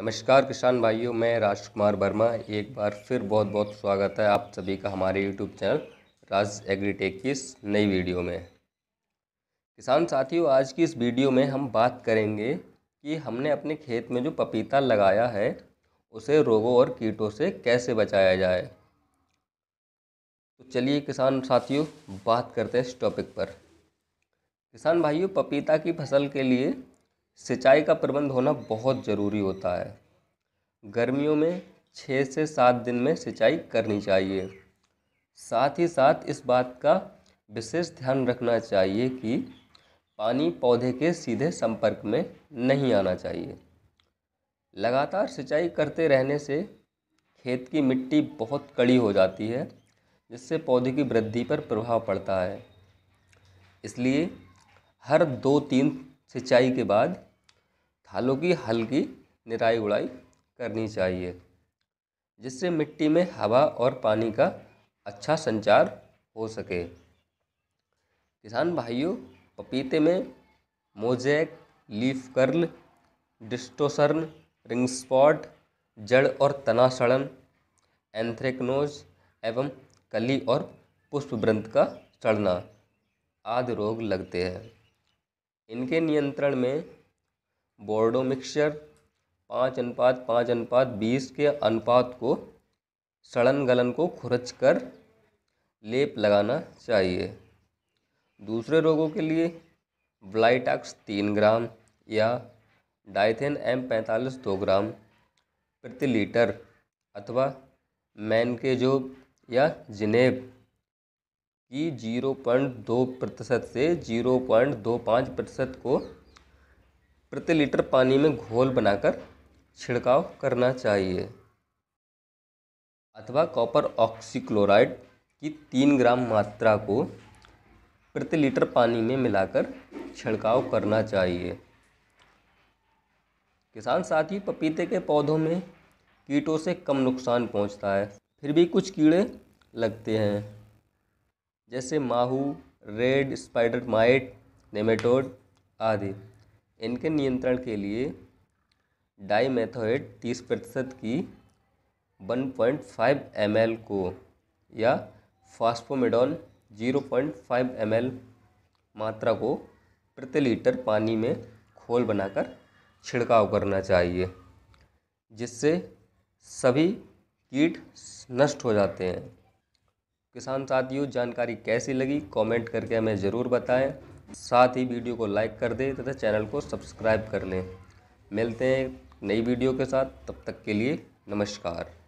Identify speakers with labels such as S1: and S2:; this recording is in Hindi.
S1: नमस्कार किसान भाइयों मैं राजकुमार वर्मा एक बार फिर बहुत बहुत स्वागत है आप सभी का हमारे यूट्यूब चैनल राज एग्रीटेक की इस नई वीडियो में किसान साथियों आज की इस वीडियो में हम बात करेंगे कि हमने अपने खेत में जो पपीता लगाया है उसे रोगों और कीटों से कैसे बचाया जाए तो चलिए किसान साथियों बात करते हैं इस टॉपिक पर किसान भाइयों पपीता की फसल के लिए सिंचाई का प्रबंध होना बहुत ज़रूरी होता है गर्मियों में छः से सात दिन में सिंचाई करनी चाहिए साथ ही साथ इस बात का विशेष ध्यान रखना चाहिए कि पानी पौधे के सीधे संपर्क में नहीं आना चाहिए लगातार सिंचाई करते रहने से खेत की मिट्टी बहुत कड़ी हो जाती है जिससे पौधे की वृद्धि पर प्रभाव पड़ता है इसलिए हर दो तीन सिंचाई के बाद थालों की हल्की निराई उड़ाई करनी चाहिए जिससे मिट्टी में हवा और पानी का अच्छा संचार हो सके किसान भाइयों पपीते में मोजैक लीफ कर्ल डिस्टोसर्न रिंग स्पॉट जड़ और तना सड़न एंथ्रेक्नोज एवं कली और ब्रंथ का सड़ना आदि रोग लगते हैं इनके नियंत्रण में बोर्डो मिक्सचर पाँच अनुपात पाँच अनुपात बीस के अनुपात को सड़न गलन को खुरच कर लेप लगाना चाहिए दूसरे रोगों के लिए ब्लाइटक्स तीन ग्राम या डाइथेन एम पैंतालीस दो ग्राम प्रति लीटर अथवा मैनकेजोब या जिनेब की जीरो पॉइंट दो प्रतिशत से जीरो पॉइंट दो पाँच प्रतिशत को प्रति लीटर पानी में घोल बनाकर छिड़काव करना चाहिए अथवा कॉपर ऑक्सीक्लोराइड की तीन ग्राम मात्रा को प्रति लीटर पानी में मिलाकर छिड़काव करना चाहिए किसान साथी पपीते के पौधों में कीटों से कम नुकसान पहुंचता है फिर भी कुछ कीड़े लगते हैं जैसे माहू रेड स्पाइडर माइट नेमेटोड आदि इनके नियंत्रण के लिए डाई डाईमेथोएट तीस प्रतिशत की 1.5 पॉइंट को या फास्फोमेडोन 0.5 पॉइंट मात्रा को प्रति लीटर पानी में खोल बनाकर छिड़काव करना चाहिए जिससे सभी कीट नष्ट हो जाते हैं किसान साथियों जानकारी कैसी लगी कमेंट करके हमें ज़रूर बताएं साथ ही वीडियो को लाइक कर दें तथा चैनल को सब्सक्राइब कर लें मिलते हैं नई वीडियो के साथ तब तक के लिए नमस्कार